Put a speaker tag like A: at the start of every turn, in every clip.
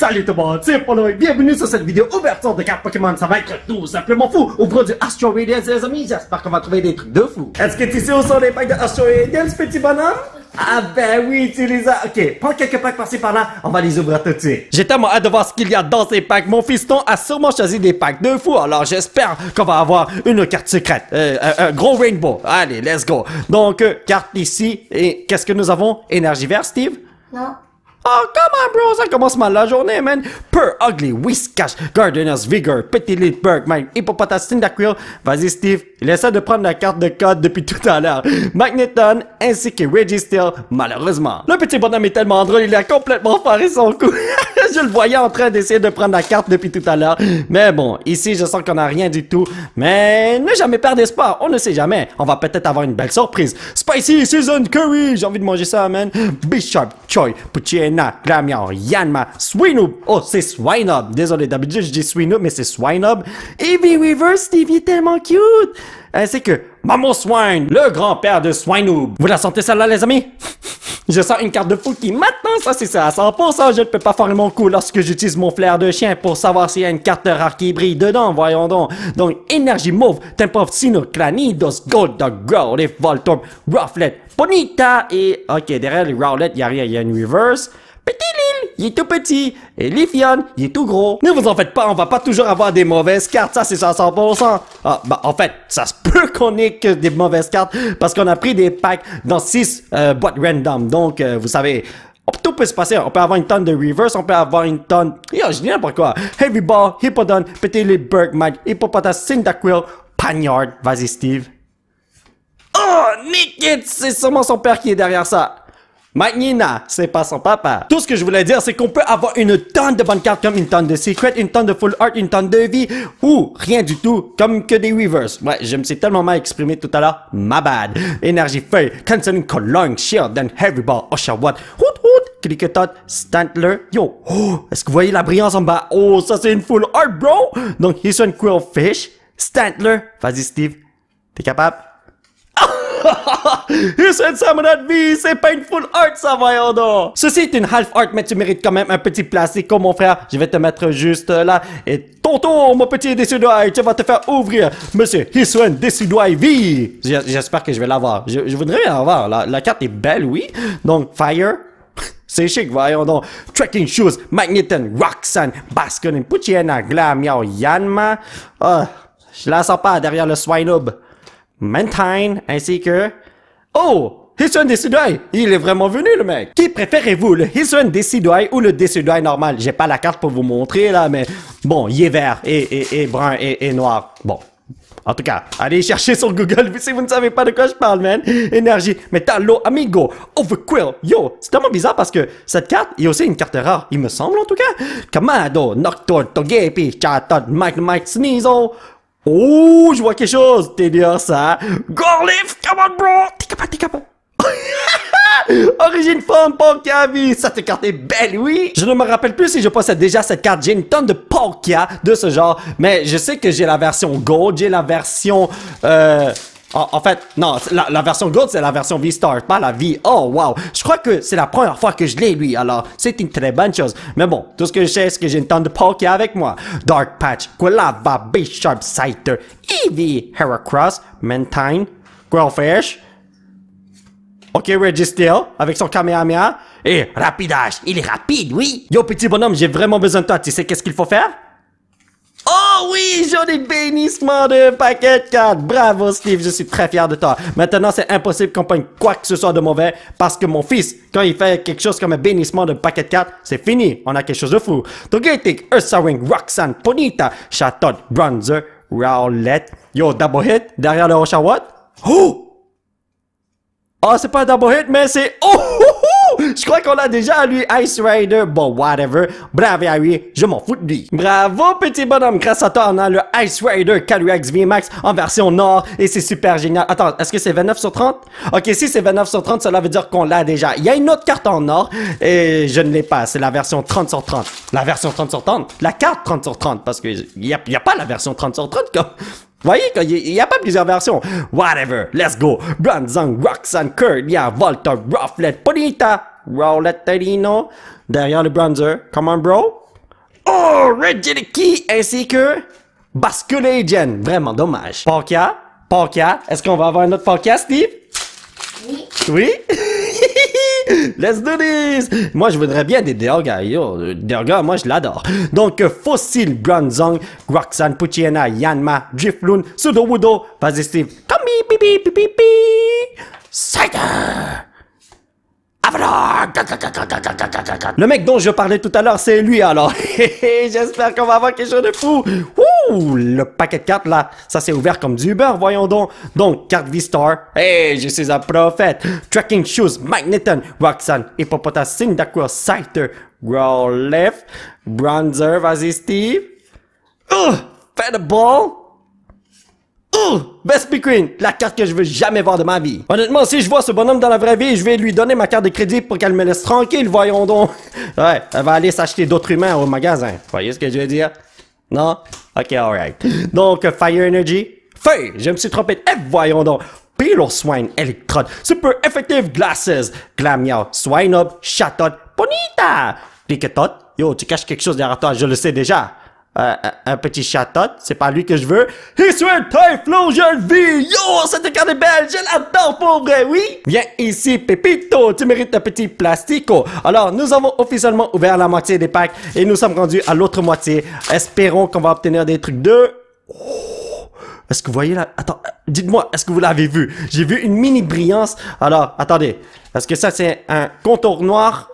A: Salut tout le monde, c'est Polo et bienvenue sur cette vidéo ouverture de cartes Pokémon. Ça va être tout simplement fou. Ouvrons du Astro Radiance, les amis, j'espère qu'on va trouver des trucs de fou. Est-ce que tu sais où sont les packs de Astro Radiance, petit bonhomme? Ah ben oui, tu les as. Ok, prends quelques packs par-ci par-là, on va les ouvrir tout de suite. J'ai tellement hâte de voir ce qu'il y a dans ces packs. Mon fiston a sûrement choisi des packs de fou, alors j'espère qu'on va avoir une carte secrète. Euh, euh un, gros rainbow. Allez, let's go. Donc, euh, carte ici, et qu'est-ce que nous avons? Énergie verte, Steve? Non. Oh, come on, bro! Ça commence mal la journée, man! Pur, Ugly, Whiskash, Gardeners, Vigor, Petit burg, man, Hippopotas, Cyndaquil. Vas-y, Steve, il essaie de prendre la carte de code depuis tout à l'heure. Magneton, ainsi que Register, malheureusement. Le petit bonhomme est tellement drôle, il a complètement faré son coup. je le voyais en train d'essayer de prendre la carte depuis tout à l'heure. Mais bon, ici, je sens qu'on n'a rien du tout. Mais ne jamais perdre espoir. On ne sait jamais. On va peut-être avoir une belle surprise. Spicy Season Curry. J'ai envie de manger ça, man. Bishop, Choi, Puccina, ramyeon, Yanma, Swinub. Oh, c'est Swinub. Désolé, d'habitude, je dis Swinub, mais c'est Swinub. Evie Weaver, Stevie, tellement cute. Ainsi que Maman Swine, le grand-père de Swinub. Vous la sentez celle-là, les amis? Je sors une carte de fou qui maintenant, ça c'est ça, à 100%, je ne peux pas faire mon coup lorsque j'utilise mon flair de chien pour savoir s'il y a une carte rare qui brille dedans, voyons donc. Donc, Energy mauve, Tempo sino, cranidos, gold, dog, growl, et voltorb, rufflet, bonita, et... Ok, derrière les rowlet, il a rien, il y a une reverse il est tout petit. Et Lifion, il est tout gros. Ne vous en faites pas, on va pas toujours avoir des mauvaises cartes, ça c'est ça 100%. Ah, bah en fait, ça se peut qu'on ait que des mauvaises cartes parce qu'on a pris des packs dans 6 euh, boîtes random. Donc, euh, vous savez, tout peut se passer. On peut avoir une tonne de reverse, on peut avoir une tonne... Yo, je dis n'importe quoi. Heavy Ball, Hippodon, Pétélé, Bergman, Hippopotas, Cyndaquil, Panyard. Vas-y, Steve. Oh, Nick c'est sûrement son père qui est derrière ça. Magnina, c'est pas son papa. Tout ce que je voulais dire, c'est qu'on peut avoir une tonne de bonnes cartes comme une tonne de secrets, une tonne de full art, une tonne de vie, ou rien du tout, comme que des weavers. Ouais, je me suis tellement mal exprimé tout à l'heure. My bad. Énergie feuille, canceling Cologne. shield, then heavy ball, oh, what? hoot hoot, cliquetot, stantler, yo. Oh, est-ce que vous voyez la brillance en bas? Oh, ça c'est une full art, bro! Donc, he's on fish. stantler. Vas-y, Steve. T'es capable? You said some that V, c'est painful art, ça, voyons donc! Ceci est une half art, mais tu mérites quand même un petit plastique oh, mon frère. Je vais te mettre juste là. Et tonton, mon petit décidoir, tu vas te faire ouvrir. Monsieur Hiswen décidoir V! J'espère que je vais l'avoir. Je, voudrais l'avoir. La, la carte est belle, oui. Donc, Fire, c'est chic, voyons donc. Trekking Shoes, Magneton, Roxanne, Baskin, Puchiana, Glam, Yanma. Ah, je la sens pas derrière le Swinub. Mantine, ainsi que... Oh! Hisun Decidueye Il est vraiment venu, le mec! Qui préférez-vous, le Hisun Decidueye ou le Decidueye normal? J'ai pas la carte pour vous montrer, là, mais... Bon, il est vert, et, et, et brun, et, et noir. Bon, en tout cas, allez chercher sur Google si vous ne savez pas de quoi je parle, man. Énergie, métallo, Amigo, Overquill. Yo, c'est tellement bizarre parce que cette carte est aussi une carte rare, il me semble en tout cas. Kamado, Nocturne, Togepi, Chatot, Mike, Mike, Sneezo! Oh, je vois quelque chose. T'es bien ça. Gorlif, come on, bro. T'es capable, t'es capable. Origine femme ça cette carte est belle, oui! Je ne me rappelle plus si je possède déjà cette carte, j'ai une tonne de Ponkia de ce genre, mais je sais que j'ai la version Gold, j'ai la version... Euh ah, en fait, non, la, version Gold, c'est la version V-Star, pas la V. Oh, wow. Je crois que c'est la première fois que je l'ai, lui. Alors, c'est une très bonne chose. Mais bon, tout ce que je sais, c'est que j'ai une tonne de Paul avec moi. Dark Patch, Quilava, B-Sharp, Scyther, Eevee, Heracross, Mantine, Growfish. Ok, Registeel, avec son Kamehameha. Et eh, Rapidash, il est rapide, oui. Yo, petit bonhomme, j'ai vraiment besoin de toi. Tu sais qu'est-ce qu'il faut faire? Oh oui, J'ai des bénissements de paquet 4. Bravo Steve, je suis très fier de toi. Maintenant, c'est impossible qu'on prenne quoi que ce soit de mauvais parce que mon fils, quand il fait quelque chose comme un bénissement de paquet 4, c'est fini. On a quelque chose de fou. Togetic, Ursaring, Roxanne, Ponita, Chatot, Bronzer, Rowlet. Yo, double hit derrière le what? Oh! Oh, c'est pas double hit, mais c'est... Oh! Je crois qu'on l'a déjà lui Ice Rider. Bon, whatever. Bravo à je m'en fous de lui. Bravo, petit bonhomme. Grâce à toi, on a le Ice Rider Calyx VMAX en version nord et c'est super génial. Attends, est-ce que c'est 29 sur 30? Ok, si c'est 29 sur 30, cela veut dire qu'on l'a déjà. Il y a une autre carte en or et je ne l'ai pas. C'est la version 30 sur 30. La version 30 sur 30? La carte 30 sur 30 parce que il n'y a, y a pas la version 30 sur 30 comme... Vous voyez, qu'il n'y a pas plusieurs versions. Whatever, let's go. Bronzong, Roxanne, Curlia, Volta, Rufflet, Polita. Rollette Terino derrière le bronzer, come on bro. Oh, Red Key ainsi que Bascule Vraiment dommage. Porkia, Porkia, est-ce qu'on va avoir un autre podcast, Steve? Oui. Oui? Let's do this! Moi, je voudrais bien des Deorga. Yo, Deorga, moi, je l'adore. Donc, euh, Fossil, Bronzong, Roxanne, Puchiana, Yanma, Drifloon, Sudowoodo... vas-y, Steve. Tommy, pipi, pipi, pipi, Cider! Le mec dont je parlais tout à l'heure, c'est lui alors. J'espère qu'on va avoir quelque chose de fou. Ouh, le paquet de cartes là, ça s'est ouvert comme du beurre, voyons donc. Donc, carte V-Star. Hey, je suis un prophète. Tracking Shoes, Magneton, Roxanne, Hippopotas, D'accord, Scyther, Growl Bronzer, vas-y Steve. Oh, Best Queen, la carte que je veux jamais voir de ma vie. Honnêtement, si je vois ce bonhomme dans la vraie vie, je vais lui donner ma carte de crédit pour qu'elle me laisse tranquille, voyons donc. ouais, elle va aller s'acheter d'autres humains au magasin. Vous Voyez ce que je veux dire? Non? Ok, alright. Donc, euh, Fire Energy. Feu! Je me suis trompé de voyons donc. Pillow Swine Electrode. Super Effective Glasses. Glam Swine Up. Chatot. Bonita! Ticketot. Yo, tu caches quelque chose derrière toi, je le sais déjà un petit château c'est pas lui que je veux. Ici un Typhlo, je le vis! Yo, cette carte est belle, je pour vrai, oui! Viens ici, Pepito, tu mérites un petit plastico. Alors, nous avons officiellement ouvert la moitié des packs et nous sommes rendus à l'autre moitié. Espérons qu'on va obtenir des trucs de... Oh, est-ce que vous voyez là? Attends, dites-moi, est-ce que vous l'avez vu? J'ai vu une mini brillance. Alors, attendez. Est-ce que ça, c'est un contour noir?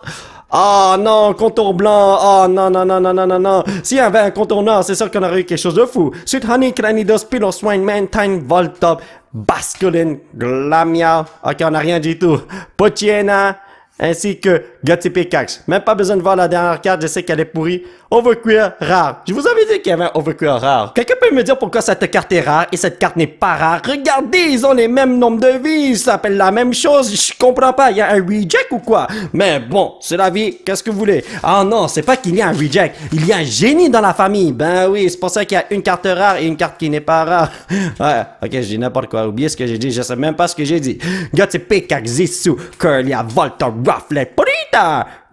A: Ah oh, non, contour blanc. Ah oh, non, non, non, non, non, non, non. S'il y avait un contour noir, c'est sûr qu'on aurait eu quelque chose de fou. Sweet Honey, Cranidos, Pillow Swine, Mantine, volto Basculine, Glamia. Ok, on n'a rien du tout. Potiena, ainsi que Gotti Cax. Même pas besoin de voir la dernière carte, je sais qu'elle est pourrie. Overqueer rare. Je vous avais dit qu'il y avait un Overqueer rare. Quelqu'un peut me dire pourquoi cette carte est rare et cette carte n'est pas rare? Regardez, ils ont les mêmes nombres de vies, ils s'appellent la même chose, je comprends pas, il y a un reject ou quoi? Mais bon, c'est la vie, qu'est-ce que vous voulez? Ah non, c'est pas qu'il y a un reject, il y a un génie dans la famille. Ben oui, c'est pour ça qu'il y a une carte rare et une carte qui n'est pas rare. ouais, ok, j'ai n'importe quoi, oubliez ce que j'ai dit, je sais même pas ce que j'ai dit. Gatipe existe Zissou, Curly, Volta, le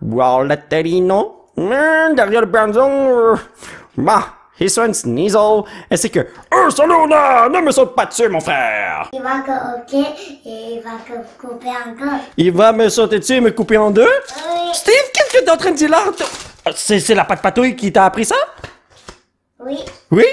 A: Guarlaterino mmh, Derrière le banzon euh, Bah, il soit une sneasel, c'est que euh, là! Ne me saute pas dessus, mon frère Il va que ok, et il va que couper en deux. Il va me sauter dessus et me couper en deux oui. Steve, qu'est-ce que t'es en train de dire là C'est la patte patouille qui t'a appris ça oui. Oui?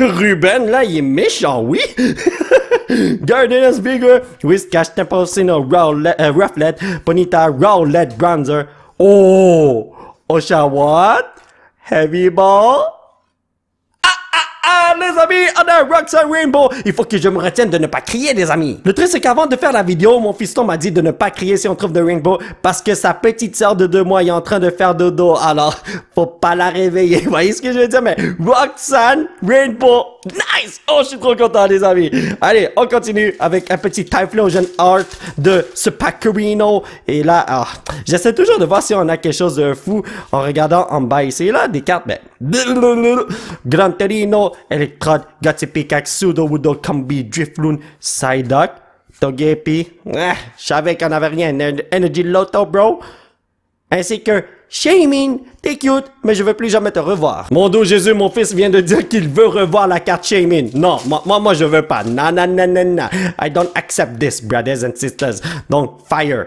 A: Ruben, là, il est méchant, oui? Garden bigger with cash temposino roulette, euh, rufflet, bonita roulette bronzer. Oh! Oshawa? Heavy ball? ah, les amis, on a un Rainbow. Il faut que je me retienne de ne pas crier, les amis. Le truc, c'est qu'avant de faire la vidéo, mon fiston m'a dit de ne pas crier si on trouve de Rainbow parce que sa petite sœur de deux mois est en train de faire dodo. Alors, faut pas la réveiller. Vous voyez ce que je veux dire? Mais Roxanne Rainbow, nice! Oh, je suis trop content, les amis. Allez, on continue avec un petit Typhlosion Art de ce Pacorino. Et là, ah, j'essaie toujours de voir si on a quelque chose de fou en regardant en bas ici. là, des cartes, mais... Ben, Gran Torino, Electrode, Guts et Pickaxe, Pseudo, Drifloon, Combi, Driftloon, Psyduck, Togepi, ah, je savais qu'on avait rien, Energy Lotto, bro, ainsi que Shamin, t'es cute, mais je veux plus jamais te revoir. Mon doux Jésus, mon fils vient de dire qu'il veut revoir la carte Shaming. Non, moi, moi, moi, je veux pas. Na na non, non, non. I don't accept this, brothers and sisters. Donc, fire.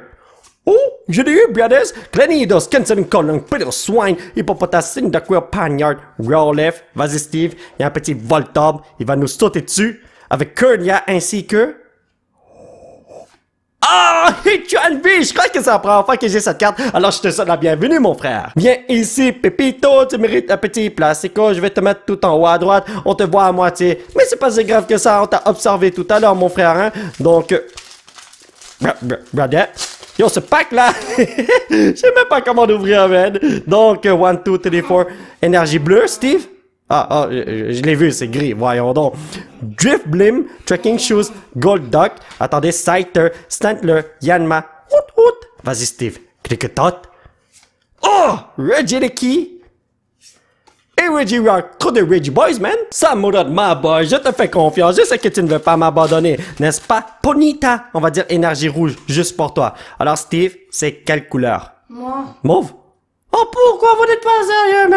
A: Oh, GDU Brothers, Clanidos, Kenson, Colon, Pedro Swine, Hippopotacine, Queer Panyard, Rawlef, vas-y Steve, il y a un petit Voltob, il va nous sauter dessus, avec Kurnia ainsi que... Ah, oh, Hit You and Je crois que c'est la première fois que j'ai cette carte, alors je te souhaite la bienvenue, mon frère. Viens ici, Pepito. tu mérites un petit plastico, je vais te mettre tout en haut à droite, on te voit à moitié. Mais c'est pas si grave que ça, on t'a observé tout à l'heure, mon frère, hein. Donc... Euh, brother... Yo, ce pack-là, je sais même pas comment l'ouvrir, man. Donc, 1, 2, 3, 4. Énergie bleue, Steve? Ah, ah, je, l'ai vu, c'est gris, voyons donc. Drift Blim, Trekking Shoes, Gold Duck. Attendez, Scyther, Stantler, Yanma. Vas-y, Steve. Cricket Oh! key. Et Reggie Rock, trop de Reggie Boys, man! Ça my ma boy, je te fais confiance, je sais que tu ne veux pas m'abandonner, n'est-ce pas? Ponita, on va dire énergie rouge, juste pour toi. Alors Steve, c'est quelle couleur? Moi. Mauve? Oh, pourquoi vous n'êtes pas sérieux,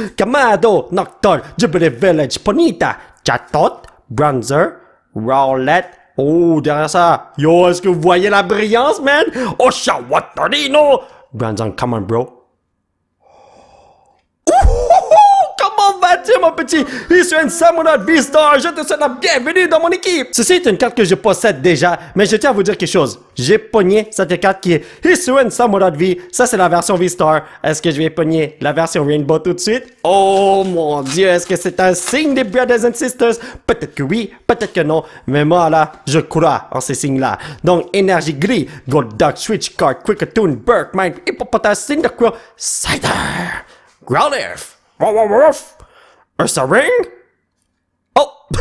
A: man? Kamado, Nocturne, Jubilee Village, Ponita, Chatot, Bronzer, Rowlet, Oh, derrière ça. Yo, est-ce que vous voyez la brillance, man? Oh, Shawatarino! Bronzer, come on, bro. C'est mon petit, je Samurai Je te souhaite la bienvenue dans mon équipe. Ceci est une carte que je possède déjà, mais je tiens à vous dire quelque chose. J'ai pogné cette carte qui est Hisuen Samurai V, Ça, c'est la version V-Star. Est-ce que je vais pogner la version Rainbow tout de suite? Oh mon dieu, est-ce que c'est un signe des Brothers and Sisters? Peut-être que oui, peut-être que non. Mais moi, là, je crois en ces signes-là. Donc, énergie gris, Gold Duck, Switch Card, Quick Tune, Hippopotam, Mind, Hippopotas, Cyndaquil, Cider, Ground Earth. Un ring? Oh!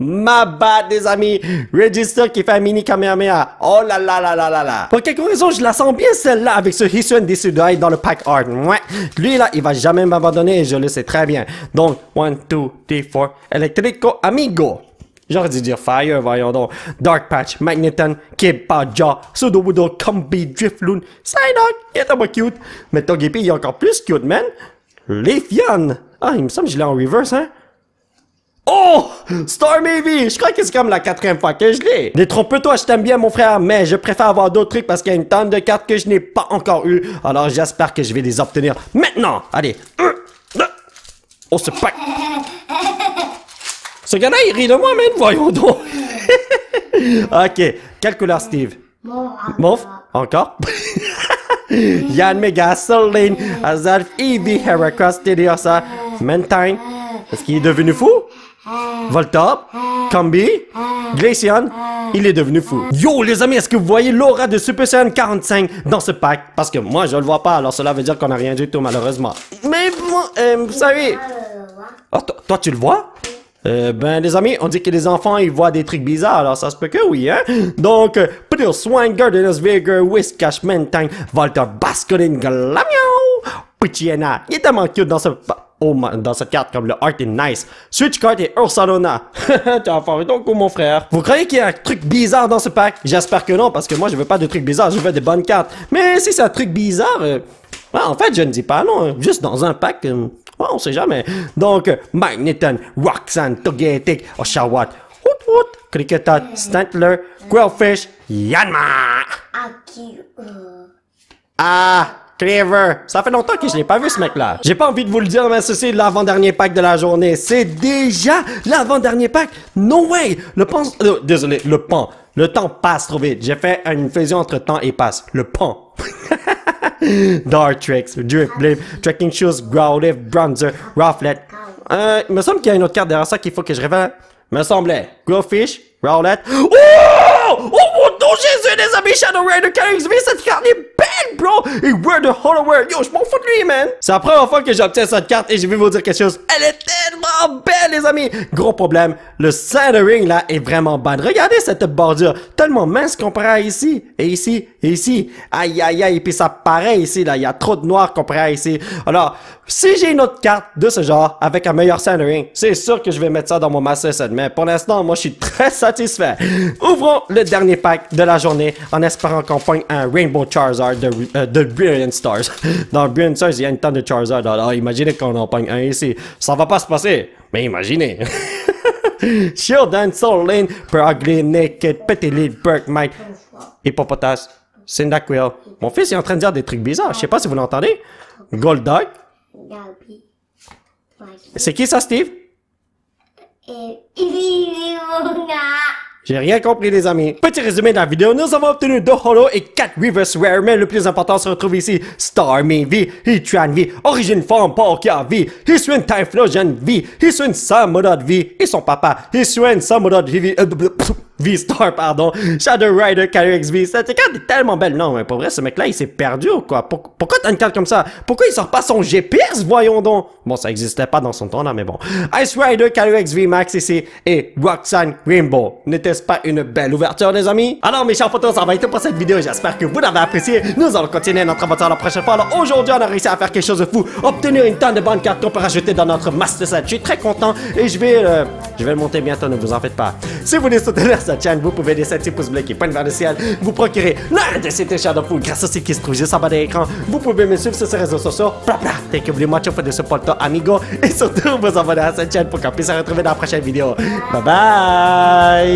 A: Ma bad, les amis! Register qui fait un mini Kamehameha. Oh là là là là là là! Pour quelque raison, je la sens bien celle-là avec ce des Sudai dans le pack art. Mouais. Lui là, il va jamais m'abandonner et je le sais très bien. Donc, 1, 2, 3, 4, Electrico Amigo! J'aurais dû dire Fire, voyons donc. Dark Patch, Magneton, Kid Paja, Sudowoodo, Combi, Driftloon, Psyduck, il est un peu cute. Mais Togepi, il est encore plus cute, man. Lithium. Ah, il me semble que je l'ai en reverse, hein? Oh! Star Navy! Je crois que c'est comme la quatrième fois que je l'ai! Détrompe-toi, je t'aime bien, mon frère, mais je préfère avoir d'autres trucs parce qu'il y a une tonne de cartes que je n'ai pas encore eues. Alors j'espère que je vais les obtenir maintenant! Allez! on se pack! Ce gars-là, il rit de moi, même, Voyons donc! ok. Quelle couleur, Steve? Mauve. Encore? Yann Mega, Soline, Azalf, Eevee, Heracross, Tidiosa est-ce qu'il est devenu fou. Volta, Combi, Glacian, il est devenu fou. Yo les amis, est-ce que vous voyez l'aura de Super Saiyan 45 dans ce pack? Parce que moi je le vois pas, alors cela veut dire qu'on a rien du tout malheureusement. Mais moi, euh, vous savez... Ah, toi tu le vois? Euh, ben les amis, on dit que les enfants ils voient des trucs bizarres, alors ça se peut que oui, hein? Donc, Puddle, Swing Swine, Gardeners, Vigor, Whiskash, Mentang, Volta, Basculin, Glamion, Pichiena, il est tellement cute dans ce oh dans cette carte comme le Art est nice. Switch card et Ursalona. tu as enfoiré ton coup, mon frère. Vous croyez qu'il y a un truc bizarre dans ce pack J'espère que non, parce que moi, je veux pas de trucs bizarres, je veux des bonnes cartes. Mais si c'est un truc bizarre... Euh, ah, en fait, je ne dis pas non, hein. juste dans un pack, euh... on sait jamais. Donc, Magneton, Roxanne, Togetic, Oshawat, Hoot Hoot, Cricketat, Stantler, Quillfish, Yanma. Ah, Cleaver. Ça fait longtemps que je n'ai pas vu, ce mec-là. J'ai pas envie de vous le dire, mais ceci est l'avant-dernier pack de la journée. C'est déjà l'avant-dernier pack. No way. Le pan... Euh, désolé, le pan. Le temps passe trop vite. J'ai fait une fusion entre temps et passe. Le pan. Dartrix, Drip Blade, Trekking Shoes, Growlithe, Bronzer, Rufflet. Euh, il me semble qu'il y a une autre carte derrière ça qu'il faut que je révèle. Me semblait. Growfish, Rowlet. Oh! Oh mon dieu, Jésus, les amis, Shadow Rider, KXV, cette carte n'est bro! Et where the Yo, je m'en fous de lui, man! C'est la première fois que j'obtiens cette carte et je vais vous dire quelque chose. Elle est tellement belle, les amis! Gros problème, le centering, là, est vraiment bad. Regardez cette bordure, tellement mince comparé à ici, et ici, et ici. Aïe, aïe, aïe, et puis ça paraît ici, là. Il y a trop de noir comparé à ici. Alors, si j'ai une autre carte de ce genre, avec un meilleur centering, c'est sûr que je vais mettre ça dans mon Master Set. Mais pour l'instant, moi, je suis très satisfait. Ouvrons le dernier pack de la journée en espérant qu'on pogne un Rainbow Charizard de euh, de Brilliant Stars. Dans Brilliant Stars, il y a une tonne de Charizard. Alors, ah, ah, imaginez qu'on en pogne un ici. Ça va pas se passer. Mais imaginez. Sol Lane, Proglin, Naked, Burke, Mike, Hippopotas, Cyndaquil. Mon fils est en train de dire des trucs bizarres. Je sais pas si vous l'entendez. Golduck. C'est qui ça, Steve? Il... Eevee j'ai rien compris les amis. Petit résumé de la vidéo, nous avons obtenu deux Hollow et quatre weavers Rare, mais le plus important se retrouve ici. Starmie V, Heatran V, Origin Form Porkia V, Hisuin Typhlosion V, V, et son papa, Hisuin Samodot V... Euh, V-Star, pardon. Shadow Rider Calyrex V. Cette carte est tellement belle. Non, hein. mais pour vrai, ce mec-là, il s'est perdu ou quoi? Pourquoi t'as une carte comme ça? Pourquoi il sort pas son GPS, voyons donc? Bon, ça existait pas dans son temps-là, mais bon. Ice Rider Calyrex V Max ici et Roxanne Rainbow. N'était-ce pas une belle ouverture, les amis? Alors, mes chers photos, ça va être pour cette vidéo. J'espère que vous l'avez apprécié. Nous allons continuer notre aventure la prochaine fois. Alors, aujourd'hui, on a réussi à faire quelque chose de fou. Obtenir une tonne de bonnes cartes qu'on peut rajouter dans notre master set. Je suis très content et je vais... Euh, je vais le monter bientôt, ne vous en faites pas. Si vous voulez soutenir cette chaîne, vous pouvez laisser un petit pouce bleu qui pointe vers le ciel, vous procurer l'un de ces t-shirts de grâce à ce qui se trouve juste en bas de l'écran. Vous pouvez me suivre sur ces réseaux sociaux. Bla bla. Dès que vous voulez, moi, je fais de amigo. Et surtout, vous abonner à cette chaîne pour qu'on puisse se retrouver dans la prochaine vidéo. Bye bye!